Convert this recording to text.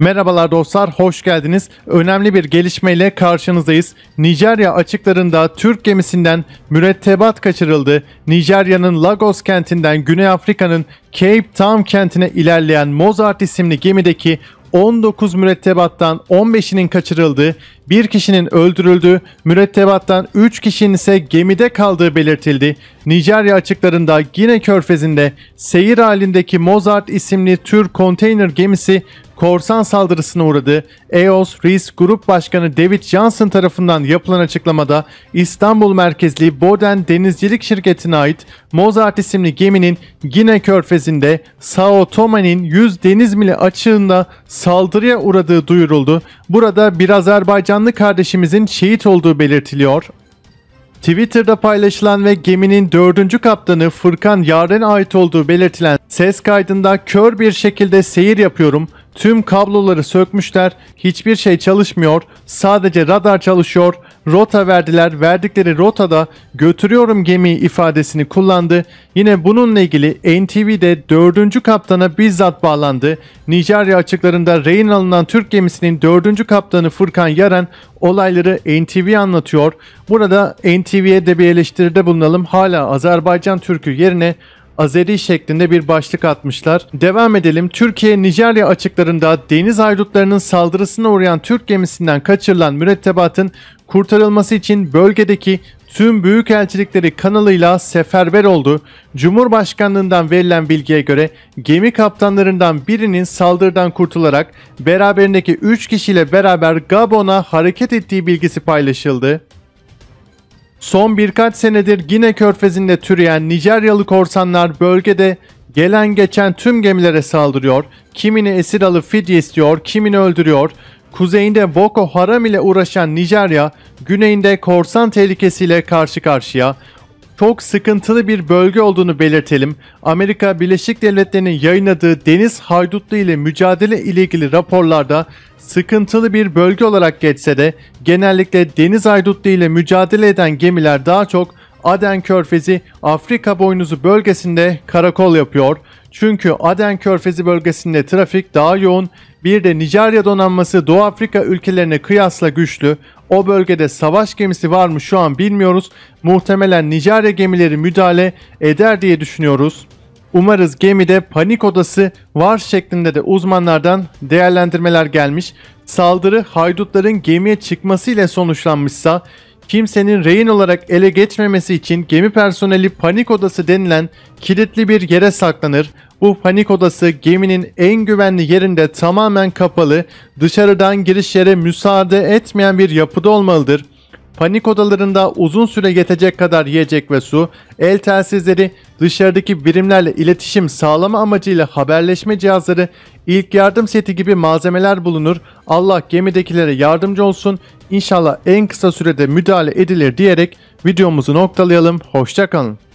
Merhabalar dostlar, hoş geldiniz. Önemli bir gelişmeyle karşınızdayız. Nijerya açıklarında Türk gemisinden mürettebat kaçırıldı. Nijerya'nın Lagos kentinden Güney Afrika'nın Cape Town kentine ilerleyen Mozart isimli gemideki 19 mürettebattan 15'inin kaçırıldığı, bir kişinin öldürüldüğü, mürettebattan 3 kişinin ise gemide kaldığı belirtildi. Nijerya açıklarında Gine Körfezi'nde seyir halindeki Mozart isimli tür konteyner gemisi korsan saldırısına uğradı. EOS Risk Grup Başkanı David Johnson tarafından yapılan açıklamada İstanbul merkezli Boden Denizcilik Şirketi'ne ait Mozart isimli geminin Gine Körfezi'nde Sao Tome'nin 100 deniz mili açığında saldırıya uğradığı duyuruldu. Burada bir Azerbaycanlı kardeşimizin şehit olduğu belirtiliyor. Twitter'da paylaşılan ve geminin dördüncü kaptanı Fırkan Yaren'e ait olduğu belirtilen Ses kaydında kör bir şekilde seyir yapıyorum. Tüm kabloları sökmüşler. Hiçbir şey çalışmıyor. Sadece radar çalışıyor. Rota verdiler. Verdikleri rotada götürüyorum gemiyi ifadesini kullandı. Yine bununla ilgili NTV'de 4. kaptana bizzat bağlandı. Nijerya açıklarında rehin alınan Türk gemisinin 4. kaptanı Furkan Yaren olayları NTV anlatıyor. Burada NTV'ye de bir eleştiride bulunalım. Hala Azerbaycan Türk'ü yerine Azeri şeklinde bir başlık atmışlar. Devam edelim. Türkiye Nijerya açıklarında deniz aydutlarının saldırısına uğrayan Türk gemisinden kaçırılan mürettebatın kurtarılması için bölgedeki tüm büyükelçilikleri kanalıyla seferber oldu. Cumhurbaşkanlığından verilen bilgiye göre gemi kaptanlarından birinin saldırıdan kurtularak beraberindeki 3 kişiyle beraber Gabon'a hareket ettiği bilgisi paylaşıldı. Son birkaç senedir Gine körfezinde türeyen Nijeryalı korsanlar bölgede gelen geçen tüm gemilere saldırıyor, kimini esir alıp fidye istiyor, kimini öldürüyor. Kuzeyinde Boko Haram ile uğraşan Nijerya, güneyinde korsan tehlikesiyle karşı karşıya çok sıkıntılı bir bölge olduğunu belirtelim. Amerika Birleşik Devletleri'nin yayınladığı deniz haydutlu ile mücadele ile ilgili raporlarda sıkıntılı bir bölge olarak geçse de genellikle deniz haydutlu ile mücadele eden gemiler daha çok Aden Körfezi Afrika boynuzu bölgesinde karakol yapıyor. Çünkü Aden Körfezi bölgesinde trafik daha yoğun, bir de Nijerya donanması Doğu Afrika ülkelerine kıyasla güçlü. O bölgede savaş gemisi var mı şu an bilmiyoruz. Muhtemelen Nijerya gemileri müdahale eder diye düşünüyoruz. Umarız gemide panik odası var şeklinde de uzmanlardan değerlendirmeler gelmiş. Saldırı haydutların gemiye çıkması ile sonuçlanmışsa kimsenin rehin olarak ele geçmemesi için gemi personeli panik odası denilen kilitli bir yere saklanır. Bu panik odası geminin en güvenli yerinde tamamen kapalı, dışarıdan girişlere müsaade etmeyen bir yapıda olmalıdır. Panik odalarında uzun süre yetecek kadar yiyecek ve su, el telsizleri, dışarıdaki birimlerle iletişim sağlama amacıyla haberleşme cihazları, ilk yardım seti gibi malzemeler bulunur. Allah gemidekilere yardımcı olsun. İnşallah en kısa sürede müdahale edilir diyerek videomuzu noktalayalım. Hoşçakalın.